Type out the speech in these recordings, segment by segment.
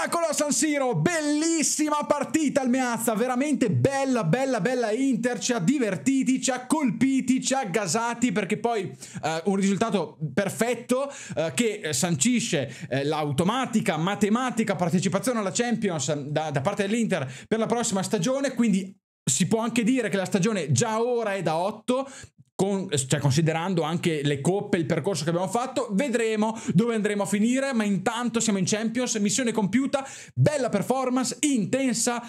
Spettacolo a San Siro, bellissima partita al Meazza, veramente bella, bella, bella Inter, ci ha divertiti, ci ha colpiti, ci ha gasati perché poi eh, un risultato perfetto eh, che sancisce eh, l'automatica, matematica partecipazione alla Champions da, da parte dell'Inter per la prossima stagione, quindi si può anche dire che la stagione già ora è da 8, con, cioè, considerando anche le coppe, il percorso che abbiamo fatto, vedremo dove andremo a finire, ma intanto siamo in Champions, missione compiuta, bella performance, intensa,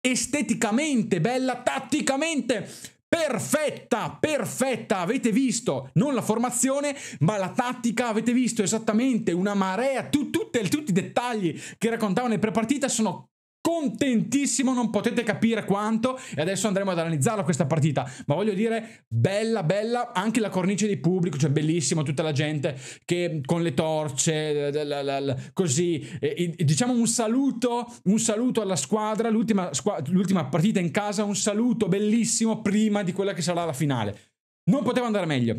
esteticamente bella, tatticamente perfetta, perfetta, avete visto non la formazione ma la tattica, avete visto esattamente una marea, tu, tutte, tutti i dettagli che raccontavano in prepartita sono contentissimo, non potete capire quanto e adesso andremo ad analizzarla questa partita, ma voglio dire bella bella anche la cornice di pubblico, cioè bellissimo tutta la gente che con le torce così e, e, diciamo un saluto, un saluto alla squadra, l'ultima, squadra, l'ultima partita in casa, un saluto bellissimo prima di quella che sarà la finale. Non poteva andare meglio.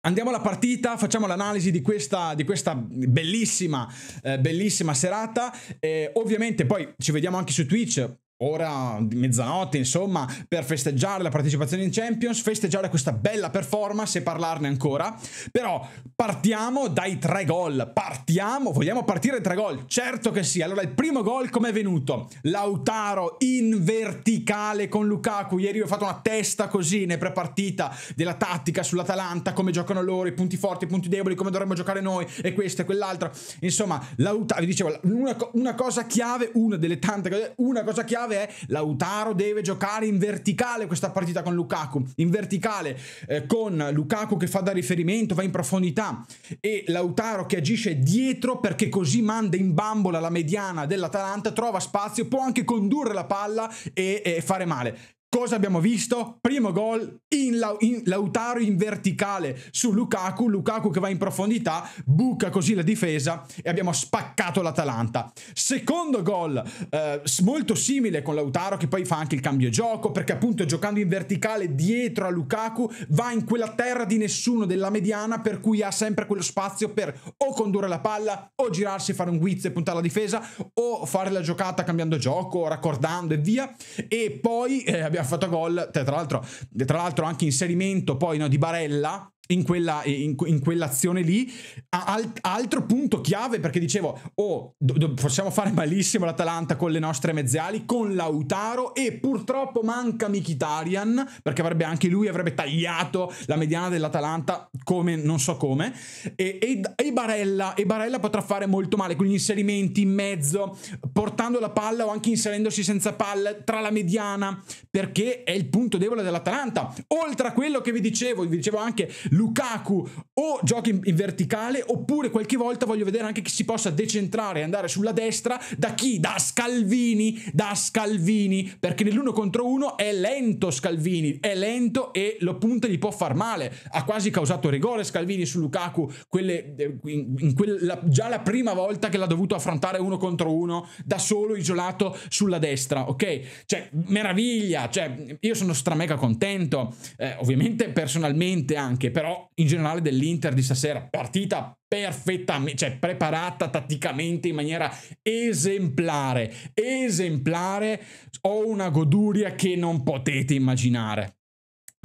Andiamo alla partita, facciamo l'analisi di questa, di questa bellissima, eh, bellissima serata. E ovviamente poi ci vediamo anche su Twitch ora di mezzanotte, insomma, per festeggiare la partecipazione in Champions, festeggiare questa bella performance e parlarne ancora. Però partiamo dai tre gol, partiamo, vogliamo partire dai tre gol, certo che sì. Allora, il primo gol com'è venuto? Lautaro in verticale con Lukaku, ieri ho fatto una testa così ne prepartita della tattica sull'Atalanta, come giocano loro, i punti forti, i punti deboli, come dovremmo giocare noi e questo e quell'altro. Insomma, Lautaro, vi dicevo, una, una cosa chiave, una delle tante, cose una cosa chiave chiave è Lautaro deve giocare in verticale questa partita con Lukaku, in verticale eh, con Lukaku che fa da riferimento, va in profondità e Lautaro che agisce dietro perché così manda in bambola la mediana dell'Atalanta, trova spazio, può anche condurre la palla e, e fare male. Cosa abbiamo visto? Primo gol in, La in Lautaro in verticale su Lukaku, Lukaku che va in profondità, buca così la difesa e abbiamo spaccato l'Atalanta. Secondo gol eh, molto simile con Lautaro che poi fa anche il cambio gioco perché appunto giocando in verticale dietro a Lukaku va in quella terra di nessuno della mediana per cui ha sempre quello spazio per o condurre la palla o girarsi, fare un guizzo e puntare la difesa o fare la giocata cambiando gioco, raccordando e via. E poi eh, abbiamo abbiamo fatto gol, tra l'altro, tra l'altro anche inserimento poi no, di Barella, in, quella, in, in, quell'azione lì. Al, altro punto chiave, perché dicevo, oh, do, do, possiamo fare malissimo l'Atalanta con le nostre mezziali, con Lautaro e purtroppo manca Mikitarian, perché avrebbe anche lui avrebbe tagliato la mediana dell'Atalanta come non so come. E, e, e, Barella, e Barella potrà fare molto male con gli inserimenti in mezzo, portando la palla o anche inserendosi senza palla tra la mediana, perché è il punto debole dell'Atalanta. Oltre a quello che vi dicevo, vi dicevo anche Lukaku o giochi in, verticale oppure qualche volta voglio vedere anche che si possa decentrare e andare sulla destra da chi? Da Scalvini, da Scalvini, perché nell'uno contro uno è lento Scalvini, è lento e lo punta gli può far male. Ha quasi causato rigore Scalvini su Lukaku quelle, eh, in, in quella, già la prima volta che l'ha dovuto affrontare uno contro uno da solo isolato sulla destra, ok? Cioè, meraviglia, cioè, io sono stramega contento, eh, ovviamente personalmente anche, però però in generale dell'Inter di stasera, partita perfettamente, cioè preparata tatticamente in maniera esemplare, esemplare, ho una goduria che non potete immaginare.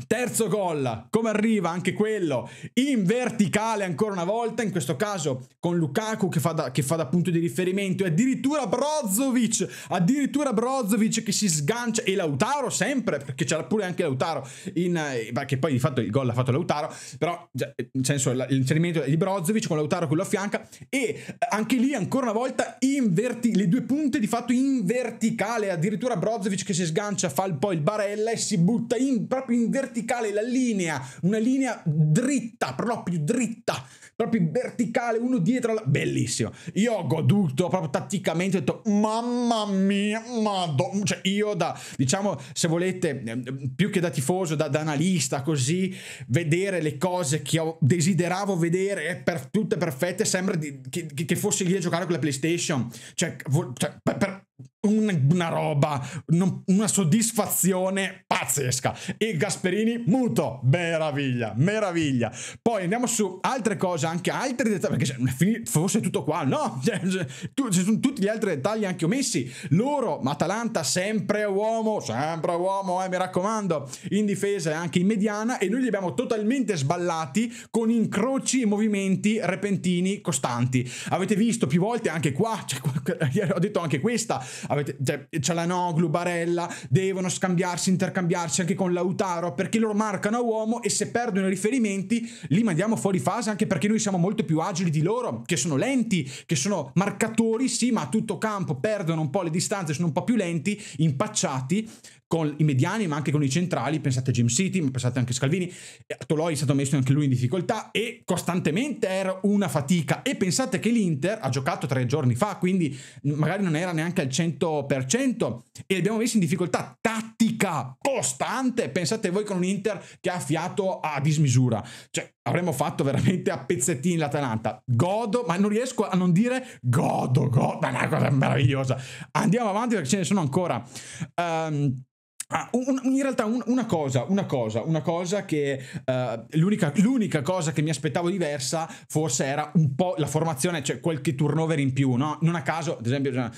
Terzo gol, come arriva anche quello? In verticale ancora una volta, in questo caso con Lukaku che fa da, che fa da punto di riferimento e addirittura Brozovic, addirittura Brozovic che si sgancia e Lautaro sempre, perché c'era pure anche Lautaro, in, eh, che poi di fatto il gol l'ha fatto Lautaro, però eh, nel senso l'inserimento di Brozovic con Lautaro quello a fianca e eh, anche lì ancora una volta le due punte di fatto in verticale, addirittura Brozovic che si sgancia, fa poi il barella e si butta in, proprio in verticale verticale la linea, una linea dritta, proprio dritta, proprio verticale, uno dietro l'altro. Bellissimo. Io ho goduto proprio tatticamente, ho detto, mamma mia, madonna. Cioè, io da, diciamo, se volete, ehm, più che da tifoso, da, da analista, così, vedere le cose che ho, desideravo vedere, eh, per, tutte perfette, sembra di, che, che, fossi lì a giocare con la PlayStation. Cioè, cioè per, per una, roba, una soddisfazione pazzesca. E Gasperini muto, meraviglia, meraviglia. Poi andiamo su altre cose, anche altri dettagli, perché forse tutto qua, no? Ci cioè, sono tutti gli altri dettagli anche omessi. Loro, ma Atalanta, sempre uomo, sempre uomo, eh, mi raccomando, in difesa e anche in mediana, e noi li abbiamo totalmente sballati con incroci e movimenti repentini costanti. Avete visto più volte anche qua, cioè, ho detto anche questa, avete, cioè, Cialanoglu, Barella, devono scambiarsi, intercambiare cambiarci anche con Lautaro perché loro marcano a uomo e se perdono i riferimenti li mandiamo fuori fase anche perché noi siamo molto più agili di loro, che sono lenti, che sono marcatori, sì, ma a tutto campo perdono un po' le distanze, sono un po' più lenti, impacciati con i mediani ma anche con i centrali, pensate a Jim City, pensate anche a Scalvini, eh, Toloi è stato messo anche lui in difficoltà e costantemente era una fatica e pensate che l'Inter ha giocato tre giorni fa, quindi magari non era neanche al 100% e abbiamo messo in difficoltà tattica costante, pensate voi con un Inter che ha fiato a dismisura, cioè avremmo fatto veramente a pezzettini l'Atalanta, godo, ma non riesco a non dire godo, godo, è una cosa meravigliosa, andiamo avanti perché ce ne sono ancora. Um, Ah, un, in realtà un, una cosa, una cosa, una cosa che uh, l'unica, l'unica, cosa che mi aspettavo diversa forse era un po' la formazione, cioè qualche turnover in più, no? Non a caso, ad esempio, uh,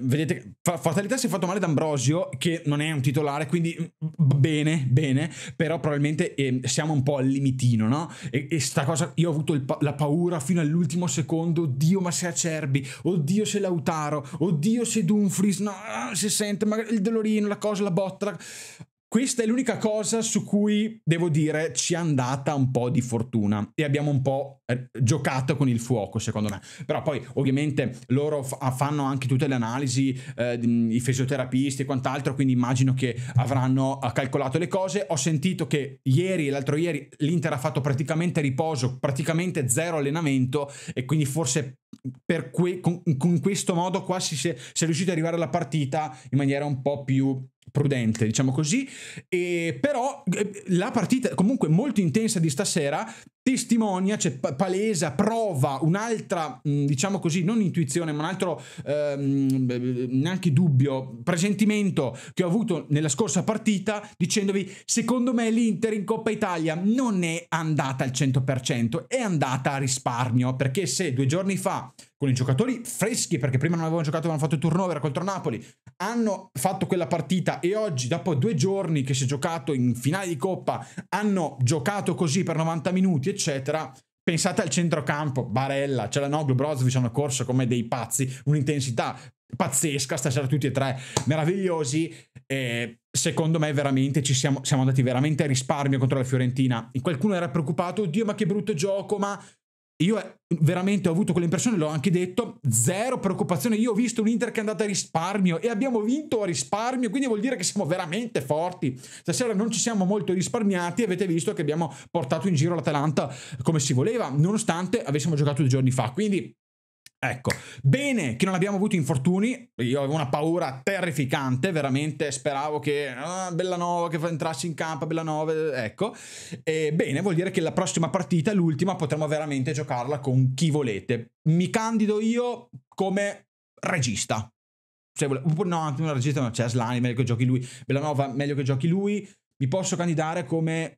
vedete, Fatalità si è fatto male D'Ambrosio, che non è un titolare, quindi mm, bene, bene, però probabilmente eh, siamo un po' al limitino, no? E, e sta cosa, io ho avuto pa- la paura fino all'ultimo secondo, oddio ma se Acerbi, oddio se Lautaro, oddio se Dumfries, no, ah, si sente, magari il dolorino, la cosa, la botta Sotra. Questa è l'unica cosa su cui, devo dire, ci è andata un po' di fortuna e abbiamo un po' eh, giocato con il fuoco, secondo me. Però poi, ovviamente, loro f- ah, fanno anche tutte le analisi, eh, i fisioterapisti e quant'altro, quindi immagino che avranno eh, calcolato le cose. Ho sentito che ieri e l'altro ieri l'Inter ha fatto praticamente riposo, praticamente zero allenamento e quindi forse per que- con-, con questo modo qua si, si è riusciti ad arrivare alla partita in maniera un po' più prudente, diciamo così. E però eh, la partita comunque molto intensa di stasera testimonia, cioè palesa, prova un'altra, diciamo così, non intuizione, ma un altro ehm, neanche dubbio, presentimento che ho avuto nella scorsa partita dicendovi secondo me l'Inter in Coppa Italia non è andata al 100%, è andata a risparmio, perché se due giorni fa con i giocatori freschi, perché prima non avevano giocato, avevano fatto il turnover contro Napoli, hanno fatto quella partita e oggi, dopo due giorni che si è giocato in finale di Coppa, hanno giocato così per 90 minuti, eccetera. Pensate al centrocampo, Barella, Celanoglu, Brozovic hanno corso come dei pazzi, un'intensità pazzesca, stasera tutti e tre meravigliosi. Eh, secondo me veramente ci siamo, siamo andati veramente a risparmio contro la Fiorentina. Qualcuno era preoccupato, oddio ma che brutto gioco, ma io eh, veramente ho avuto quell'impressione, l'ho anche detto, zero preoccupazione. Io ho visto un Inter che è andato a risparmio e abbiamo vinto a risparmio, quindi vuol dire che siamo veramente forti. Stasera non ci siamo molto risparmiati, avete visto che abbiamo portato in giro l'Atalanta come si voleva, nonostante avessimo giocato due giorni fa. Quindi Ecco, bene che non abbiamo avuto infortuni, io avevo una paura terrificante, veramente speravo che ah, Bellanova che entrasse in campo, Bellanova, ecco, e bene vuol dire che la prossima partita, l'ultima, potremo veramente giocarla con chi volete. Mi candido io come regista, se vuole, no, anche un regista, no, c'è cioè Slime, meglio che giochi lui, Bellanova, meglio che giochi lui, mi posso candidare come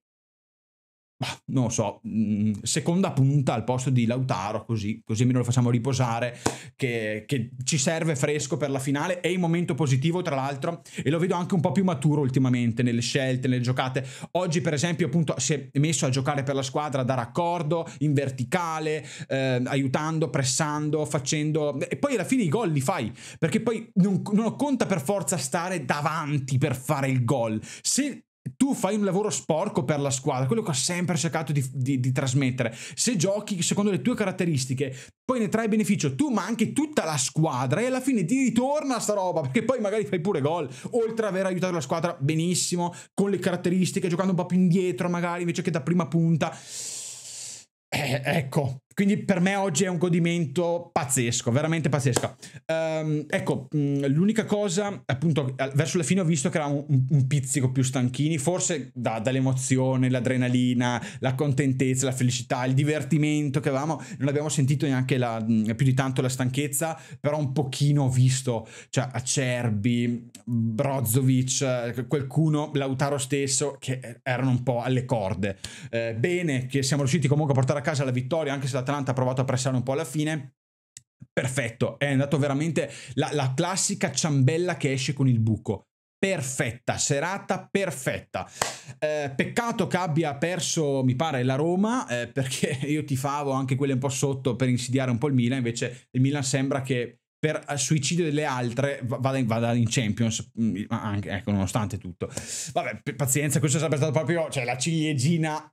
non lo so, mm, seconda punta al posto di Lautaro, così, così almeno lo facciamo riposare, che, che, ci serve fresco per la finale, è in momento positivo tra l'altro e lo vedo anche un po' più maturo ultimamente nelle scelte, nelle giocate. Oggi per esempio appunto si è messo a giocare per la squadra da raccordo, in verticale, eh, aiutando, pressando, facendo... E poi alla fine i gol li fai, perché poi non, non conta per forza stare davanti per fare il gol. Se tu fai un lavoro sporco per la squadra, quello che ho sempre cercato di, di, di, trasmettere. Se giochi secondo le tue caratteristiche, poi ne trai beneficio tu, ma anche tutta la squadra, e alla fine ti ritorna sta roba, perché poi magari fai pure gol, oltre ad aver aiutato la squadra benissimo, con le caratteristiche, giocando un po' più indietro magari, invece che da prima punta. Eh, ecco, quindi per me oggi è un godimento pazzesco, veramente pazzesco. Um, ecco, mm, l'unica cosa, appunto, verso la fine ho visto che eravamo un, un, pizzico più stanchini, forse da, dall'emozione, l'adrenalina, la contentezza, la felicità, il divertimento che avevamo, non abbiamo sentito neanche la, mm, più di tanto la stanchezza, però un pochino ho visto, cioè Acerbi, Brozovic, eh, qualcuno, Lautaro stesso, che eh, erano un po' alle corde. Eh, bene che siamo riusciti comunque a portare a casa la vittoria, anche se la l'Atalanta ha provato a pressare un po' alla fine. Perfetto, è andato veramente la, la classica ciambella che esce con il buco perfetta, serata perfetta. Eh, peccato che abbia perso, mi pare, la Roma, eh, perché io ti favo anche quelle un po' sotto per insidiare un po' il Milan, invece il Milan sembra che per eh, suicidio delle altre vada, vada in, Champions, mm, anche, ecco, nonostante tutto. Vabbè, pazienza, questo sarebbe stato proprio, cioè, la ciliegina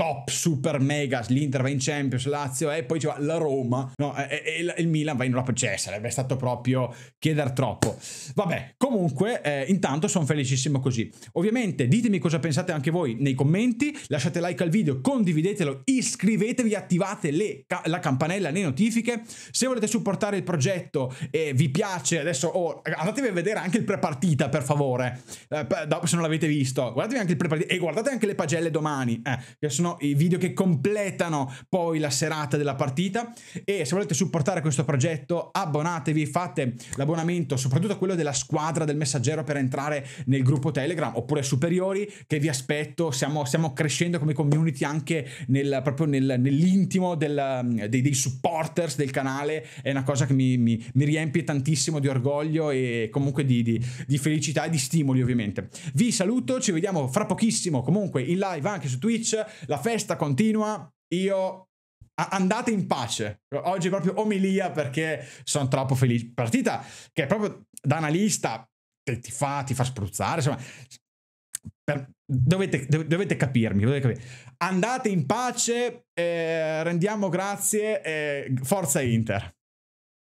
top super mega, l'Inter va in Champions, Lazio e eh, poi c'è la Roma, no, e, e, e, il Milan va in Europa, cioè sarebbe stato proprio chiedere troppo. Vabbè, comunque eh, intanto sono felicissimo così. Ovviamente ditemi cosa pensate anche voi nei commenti, lasciate like al video, condividetelo, iscrivetevi, attivate le, la campanella, le notifiche. Se volete supportare il progetto e vi piace, adesso oh, andatevi a vedere anche il prepartita per favore, eh, se non l'avete visto, guardatevi anche il prepartita e guardate anche le pagelle domani, eh, che sono sono i video che completano poi la serata della partita e se volete supportare questo progetto abbonatevi, fate l'abbonamento soprattutto quello della squadra del messaggero per entrare nel gruppo Telegram oppure superiori che vi aspetto, siamo, stiamo crescendo come community anche nel, proprio nel, nell'intimo del, dei, dei, supporters del canale, è una cosa che mi, mi, mi riempie tantissimo di orgoglio e comunque di, di, di felicità e di stimoli ovviamente. Vi saluto, ci vediamo fra pochissimo comunque in live anche su Twitch, la la festa continua, io... Andate in pace. Oggi proprio omilia perché sono troppo felice. Partita che proprio da analista ti fa, ti fa spruzzare, insomma, per, dovete, dovete, capirmi, dovete, capirmi, Andate in pace, eh, rendiamo grazie, eh, forza Inter.